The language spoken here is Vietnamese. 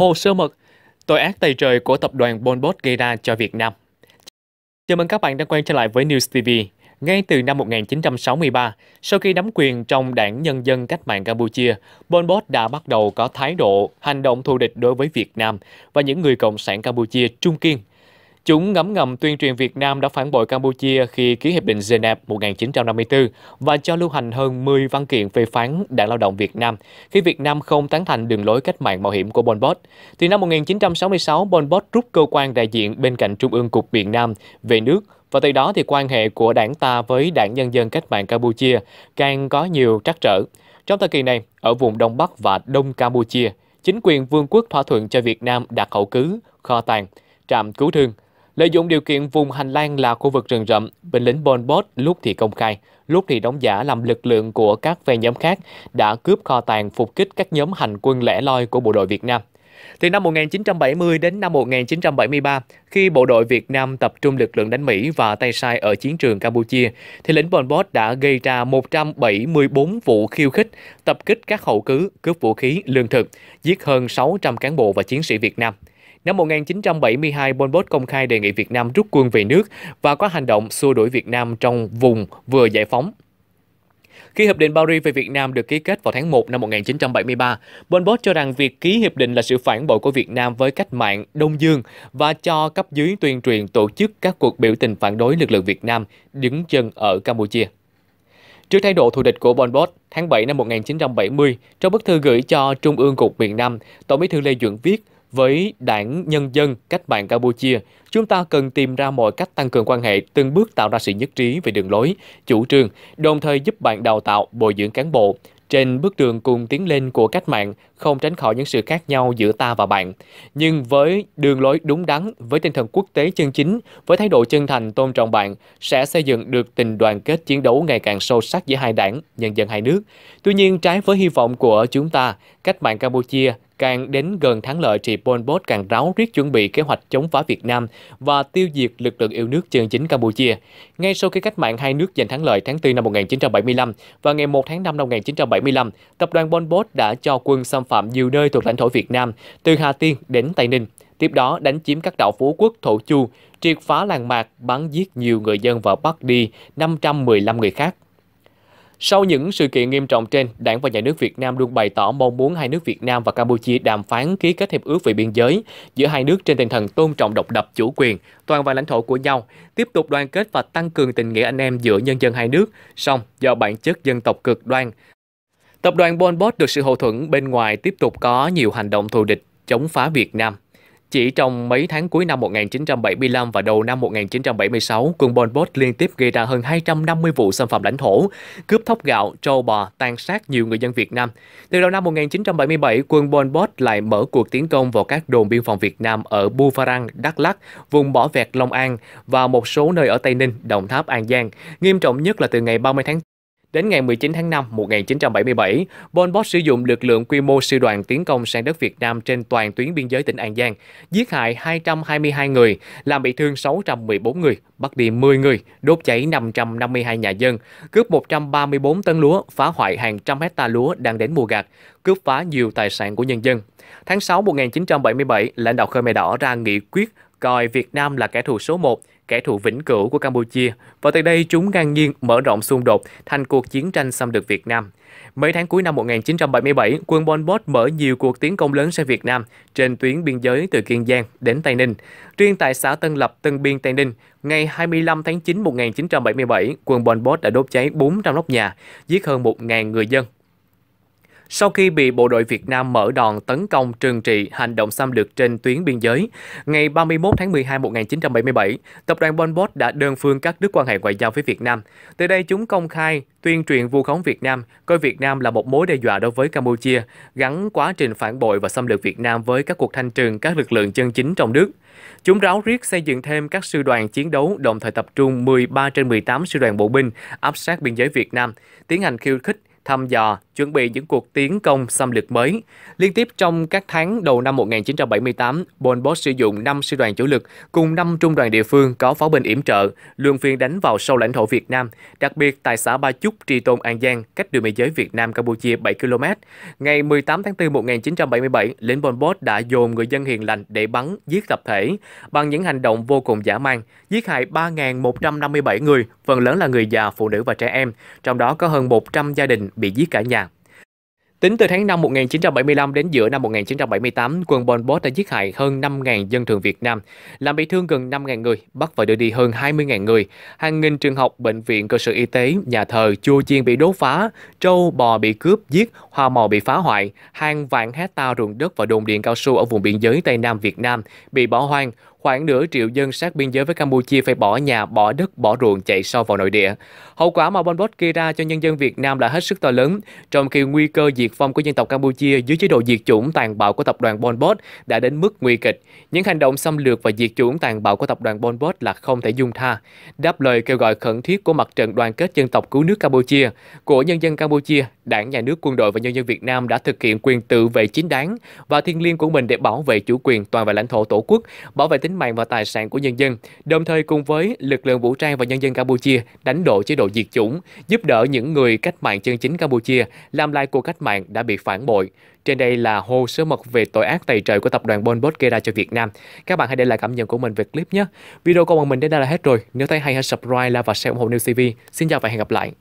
Hồ sơ mật, tội ác tày trời của tập đoàn Bonbot gây ra cho Việt Nam. Chào mừng các bạn đã quay trở lại với News TV. Ngay từ năm 1963, sau khi nắm quyền trong Đảng Nhân dân Cách mạng Campuchia, Pol đã bắt đầu có thái độ, hành động thù địch đối với Việt Nam và những người Cộng sản Campuchia trung kiên Chúng ngấm ngầm tuyên truyền Việt Nam đã phản bội Campuchia khi ký Hiệp định Geneva 1954 và cho lưu hành hơn 10 văn kiện phê phán Đảng Lao động Việt Nam khi Việt Nam không tán thành đường lối cách mạng mạo hiểm của Pol Pot. Thì năm 1966, Pol Pot rút cơ quan đại diện bên cạnh Trung ương Cục Việt Nam về nước và từ đó thì quan hệ của đảng ta với đảng nhân dân cách mạng Campuchia càng có nhiều trắc trở. Trong thời kỳ này, ở vùng Đông Bắc và Đông Campuchia, chính quyền vương quốc thỏa thuận cho Việt Nam đặt hậu cứ, kho tàng, trạm cứu thương, Lợi dụng điều kiện vùng hành lang là khu vực rừng rậm, binh lính Bon Pot lúc thì công khai, lúc thì đóng giả làm lực lượng của các phe nhóm khác đã cướp kho tàng phục kích các nhóm hành quân lẻ loi của bộ đội Việt Nam. Từ năm 1970 đến năm 1973, khi bộ đội Việt Nam tập trung lực lượng đánh Mỹ và tay sai ở chiến trường Campuchia, thì lính Pol Pot đã gây ra 174 vụ khiêu khích, tập kích các hậu cứ, cướp vũ khí, lương thực, giết hơn 600 cán bộ và chiến sĩ Việt Nam. Năm 1972, Pol Pot công khai đề nghị Việt Nam rút quân về nước và có hành động xua đuổi Việt Nam trong vùng vừa giải phóng. Khi Hiệp định Paris về Việt Nam được ký kết vào tháng 1 năm 1973, Pol Pot cho rằng việc ký hiệp định là sự phản bội của Việt Nam với cách mạng Đông Dương và cho cấp dưới tuyên truyền tổ chức các cuộc biểu tình phản đối lực lượng Việt Nam đứng chân ở Campuchia. Trước thái độ thù địch của Pol Pot, tháng 7 năm 1970, trong bức thư gửi cho Trung ương Cục miền Nam, Tổng bí thư Lê Duẩn viết với đảng Nhân dân Cách mạng Campuchia, chúng ta cần tìm ra mọi cách tăng cường quan hệ, từng bước tạo ra sự nhất trí về đường lối, chủ trương, đồng thời giúp bạn đào tạo, bồi dưỡng cán bộ. Trên bước đường cùng tiến lên của cách mạng, không tránh khỏi những sự khác nhau giữa ta và bạn. Nhưng với đường lối đúng đắn, với tinh thần quốc tế chân chính, với thái độ chân thành tôn trọng bạn, sẽ xây dựng được tình đoàn kết chiến đấu ngày càng sâu sắc giữa hai đảng, nhân dân hai nước. Tuy nhiên, trái với hy vọng của chúng ta, cách mạng Campuchia càng đến gần thắng lợi thì Pol Pot càng ráo riết chuẩn bị kế hoạch chống phá Việt Nam và tiêu diệt lực lượng yêu nước chân chính Campuchia. Ngay sau khi cách mạng hai nước giành thắng lợi tháng 4 năm 1975 và ngày 1 tháng 5 năm 1975, tập đoàn Pol Pot đã cho quân xâm phạm nhiều nơi thuộc lãnh thổ Việt Nam, từ Hà Tiên đến Tây Ninh. Tiếp đó đánh chiếm các đảo Phú Quốc, Thổ Chu, triệt phá làng mạc, bắn giết nhiều người dân và bắt đi 515 người khác. Sau những sự kiện nghiêm trọng trên, Đảng và Nhà nước Việt Nam luôn bày tỏ mong muốn hai nước Việt Nam và Campuchia đàm phán ký kết hiệp ước về biên giới giữa hai nước trên tinh thần tôn trọng độc lập, chủ quyền, toàn vẹn lãnh thổ của nhau, tiếp tục đoàn kết và tăng cường tình nghĩa anh em giữa nhân dân hai nước, song do bản chất dân tộc cực đoan. Tập đoàn Bonbot được sự hậu thuẫn bên ngoài tiếp tục có nhiều hành động thù địch chống phá Việt Nam. Chỉ trong mấy tháng cuối năm 1975 và đầu năm 1976, quân Pol Pot liên tiếp gây ra hơn 250 vụ xâm phạm lãnh thổ, cướp thóc gạo, trâu bò, tàn sát nhiều người dân Việt Nam. Từ đầu năm 1977, quân Pol Pot lại mở cuộc tiến công vào các đồn biên phòng Việt Nam ở Bufarang, Đắk Lắk, vùng Bỏ Vẹt, Long An và một số nơi ở Tây Ninh, Đồng Tháp, An Giang. Nghiêm trọng nhất là từ ngày 30 tháng Đến ngày 19 tháng 5 1977, Pol Pot sử dụng lực lượng quy mô sư đoàn tiến công sang đất Việt Nam trên toàn tuyến biên giới tỉnh An Giang, giết hại 222 người, làm bị thương 614 người, bắt đi 10 người, đốt cháy 552 nhà dân, cướp 134 tấn lúa, phá hoại hàng trăm hecta lúa đang đến mùa gặt, cướp phá nhiều tài sản của nhân dân. Tháng 6 1977, lãnh đạo Khmer Đỏ ra nghị quyết coi Việt Nam là kẻ thù số 1, kẻ thù vĩnh cửu của Campuchia và từ đây chúng ngang nhiên mở rộng xung đột thành cuộc chiến tranh xâm lược Việt Nam. Mấy tháng cuối năm 1977, quân Pol Pot mở nhiều cuộc tiến công lớn sang Việt Nam trên tuyến biên giới từ Kiên Giang đến Tây Ninh. Riêng tại xã Tân Lập, Tân Biên, Tây Ninh, ngày 25 tháng 9 1977, quân Pol Pot đã đốt cháy 400 nóc nhà, giết hơn 1.000 người dân sau khi bị bộ đội Việt Nam mở đòn tấn công trừng trị hành động xâm lược trên tuyến biên giới, ngày 31 tháng 12 năm 1977, tập đoàn Bon Pot đã đơn phương cắt đứt quan hệ ngoại giao với Việt Nam. Từ đây chúng công khai tuyên truyền vu khống Việt Nam, coi Việt Nam là một mối đe dọa đối với Campuchia, gắn quá trình phản bội và xâm lược Việt Nam với các cuộc thanh trừng các lực lượng chân chính trong nước. Chúng ráo riết xây dựng thêm các sư đoàn chiến đấu, đồng thời tập trung 13 trên 18 sư đoàn bộ binh áp sát biên giới Việt Nam, tiến hành khiêu khích, thăm dò, chuẩn bị những cuộc tiến công xâm lược mới. Liên tiếp trong các tháng đầu năm 1978, Pol Pot sử dụng 5 sư đoàn chủ lực cùng 5 trung đoàn địa phương có pháo binh yểm trợ, luân phiên đánh vào sâu lãnh thổ Việt Nam, đặc biệt tại xã Ba Chúc, Tri Tôn, An Giang, cách đường biên giới Việt Nam-Campuchia 7 km. Ngày 18 tháng 4 1977, lính Pol Pot đã dồn người dân hiền lành để bắn, giết tập thể bằng những hành động vô cùng dã man, giết hại 3.157 người, phần lớn là người già, phụ nữ và trẻ em, trong đó có hơn 100 gia đình bị giết cả nhà. Tính từ tháng 5 1975 đến giữa năm 1978, quân Pol Pot đã giết hại hơn 5.000 dân thường Việt Nam, làm bị thương gần 5.000 người, bắt và đưa đi hơn 20.000 người. Hàng nghìn trường học, bệnh viện, cơ sở y tế, nhà thờ, chua chiên bị đốt phá, trâu, bò bị cướp, giết, hoa màu bị phá hoại, hàng vạn hecta ruộng đất và đồn điện cao su ở vùng biên giới Tây Nam Việt Nam bị bỏ hoang, khoảng nửa triệu dân sát biên giới với Campuchia phải bỏ nhà, bỏ đất, bỏ ruộng chạy sâu vào nội địa. Hậu quả mà Bonbot gây ra cho nhân dân Việt Nam là hết sức to lớn, trong khi nguy cơ diệt vong của dân tộc Campuchia dưới chế độ diệt chủng tàn bạo của tập đoàn Bonbot đã đến mức nguy kịch. Những hành động xâm lược và diệt chủng tàn bạo của tập đoàn Bonbot là không thể dung tha. Đáp lời kêu gọi khẩn thiết của mặt trận đoàn kết dân tộc cứu nước Campuchia, của nhân dân Campuchia, Đảng, Nhà nước, quân đội và nhân dân Việt Nam đã thực hiện quyền tự vệ chính đáng và thiêng liêng của mình để bảo vệ chủ quyền toàn vẹn lãnh thổ tổ quốc, bảo vệ tính tính mạng và tài sản của nhân dân, đồng thời cùng với lực lượng vũ trang và nhân dân Campuchia đánh đổ chế độ diệt chủng, giúp đỡ những người cách mạng chân chính Campuchia làm lại cuộc cách mạng đã bị phản bội. Trên đây là hồ sơ mật về tội ác tày trời của tập đoàn Bonbot gây ra cho Việt Nam. Các bạn hãy để lại cảm nhận của mình về clip nhé. Video của bọn mình đến đây là hết rồi. Nếu thấy hay hãy subscribe, like và share ủng hộ New TV. Xin chào và hẹn gặp lại.